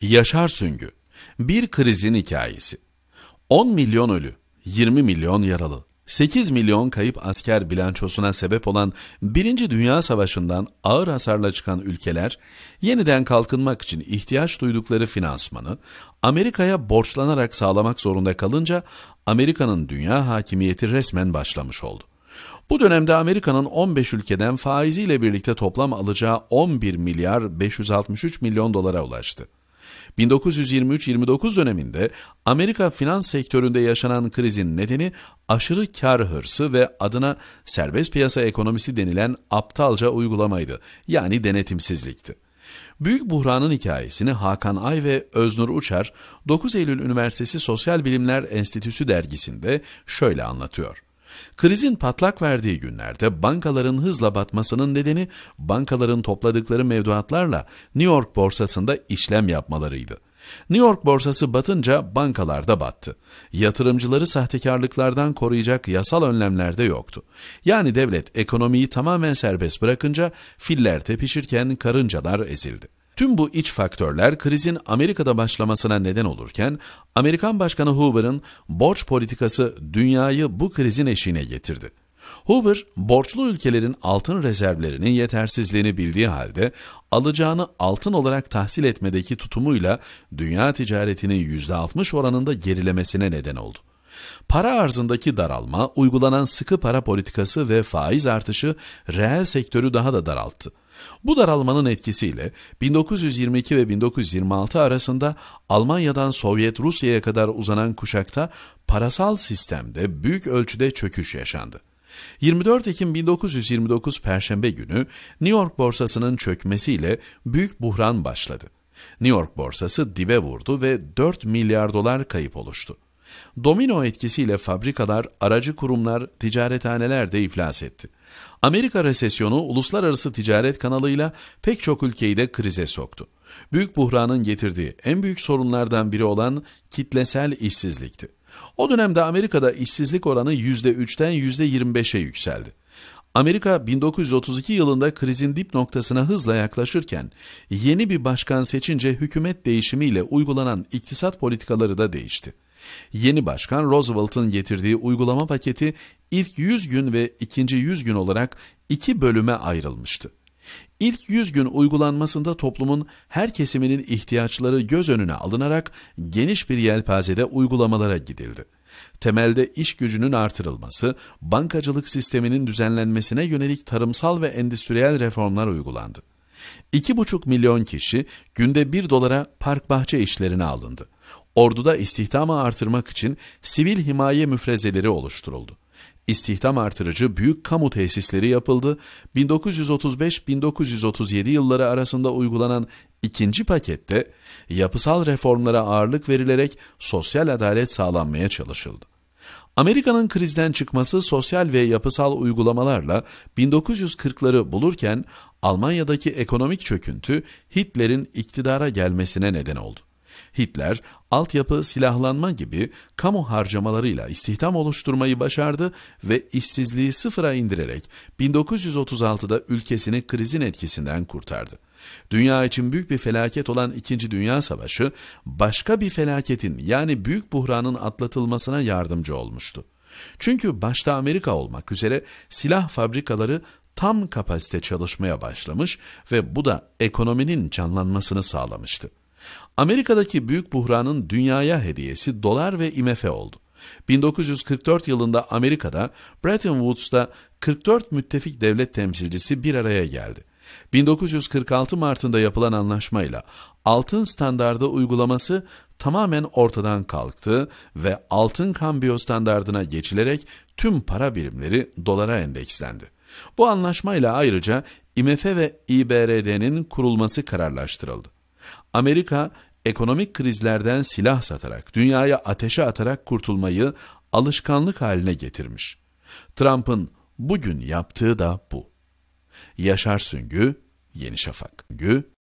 Yaşar Süngü, Bir Krizin Hikayesi 10 milyon ölü, 20 milyon yaralı, 8 milyon kayıp asker bilançosuna sebep olan 1. Dünya Savaşı'ndan ağır hasarla çıkan ülkeler, yeniden kalkınmak için ihtiyaç duydukları finansmanı Amerika'ya borçlanarak sağlamak zorunda kalınca Amerika'nın dünya hakimiyeti resmen başlamış oldu. Bu dönemde Amerika'nın 15 ülkeden faiziyle birlikte toplam alacağı 11 milyar 563 milyon dolara ulaştı. 1923-29 döneminde Amerika finans sektöründe yaşanan krizin nedeni aşırı kar hırsı ve adına serbest piyasa ekonomisi denilen aptalca uygulamaydı. Yani denetimsizlikti. Büyük buhranın hikayesini Hakan Ay ve Öznur Uçar 9 Eylül Üniversitesi Sosyal Bilimler Enstitüsü dergisinde şöyle anlatıyor. Krizin patlak verdiği günlerde bankaların hızla batmasının nedeni bankaların topladıkları mevduatlarla New York borsasında işlem yapmalarıydı. New York borsası batınca bankalar da battı. Yatırımcıları sahtekarlıklardan koruyacak yasal önlemler de yoktu. Yani devlet ekonomiyi tamamen serbest bırakınca filler tepişirken karıncalar ezildi. Tüm bu iç faktörler krizin Amerika'da başlamasına neden olurken Amerikan Başkanı Hoover'ın borç politikası dünyayı bu krizin eşiğine getirdi. Hoover, borçlu ülkelerin altın rezervlerinin yetersizliğini bildiği halde alacağını altın olarak tahsil etmedeki tutumuyla dünya ticaretinin %60 oranında gerilemesine neden oldu. Para arzındaki daralma, uygulanan sıkı para politikası ve faiz artışı reel sektörü daha da daralttı. Bu daralmanın etkisiyle 1922 ve 1926 arasında Almanya'dan Sovyet Rusya'ya kadar uzanan kuşakta parasal sistemde büyük ölçüde çöküş yaşandı. 24 Ekim 1929 Perşembe günü New York borsasının çökmesiyle büyük buhran başladı. New York borsası dibe vurdu ve 4 milyar dolar kayıp oluştu. Domino etkisiyle fabrikalar, aracı kurumlar, ticarethaneler de iflas etti. Amerika resesyonu uluslararası ticaret kanalıyla pek çok ülkeyi de krize soktu. Büyük buhranın getirdiği en büyük sorunlardan biri olan kitlesel işsizlikti. O dönemde Amerika'da işsizlik oranı %3'ten %25'e yükseldi. Amerika 1932 yılında krizin dip noktasına hızla yaklaşırken yeni bir başkan seçince hükümet değişimiyle uygulanan iktisat politikaları da değişti. Yeni başkan Roosevelt'ın getirdiği uygulama paketi ilk 100 gün ve ikinci 100 gün olarak iki bölüme ayrılmıştı. İlk 100 gün uygulanmasında toplumun her kesiminin ihtiyaçları göz önüne alınarak geniş bir yelpazede uygulamalara gidildi. Temelde iş gücünün artırılması, bankacılık sisteminin düzenlenmesine yönelik tarımsal ve endüstriyel reformlar uygulandı. 2,5 milyon kişi günde 1 dolara park bahçe işlerine alındı. Orduda istihdamı artırmak için sivil himaye müfrezeleri oluşturuldu. İstihdam artırıcı büyük kamu tesisleri yapıldı. 1935-1937 yılları arasında uygulanan ikinci pakette yapısal reformlara ağırlık verilerek sosyal adalet sağlanmaya çalışıldı. Amerika'nın krizden çıkması sosyal ve yapısal uygulamalarla 1940'ları bulurken Almanya'daki ekonomik çöküntü Hitler'in iktidara gelmesine neden oldu. Hitler, altyapı, silahlanma gibi kamu harcamalarıyla istihdam oluşturmayı başardı ve işsizliği sıfıra indirerek 1936'da ülkesini krizin etkisinden kurtardı. Dünya için büyük bir felaket olan İkinci Dünya Savaşı, başka bir felaketin yani büyük buhranın atlatılmasına yardımcı olmuştu. Çünkü başta Amerika olmak üzere silah fabrikaları tam kapasite çalışmaya başlamış ve bu da ekonominin canlanmasını sağlamıştı. Amerika'daki büyük buhranın dünyaya hediyesi dolar ve IMF oldu. 1944 yılında Amerika'da Bretton Woods'ta 44 müttefik devlet temsilcisi bir araya geldi. 1946 Mart'ında yapılan anlaşmayla altın standardı uygulaması tamamen ortadan kalktı ve altın kambiyo standardına geçilerek tüm para birimleri dolara endekslendi. Bu anlaşmayla ayrıca IMF ve İBRD'nin kurulması kararlaştırıldı. Amerika ekonomik krizlerden silah satarak, dünyaya ateşe atarak kurtulmayı alışkanlık haline getirmiş. Trump'ın bugün yaptığı da bu. Yaşar Süngü, Yeni Şafak. Süngü,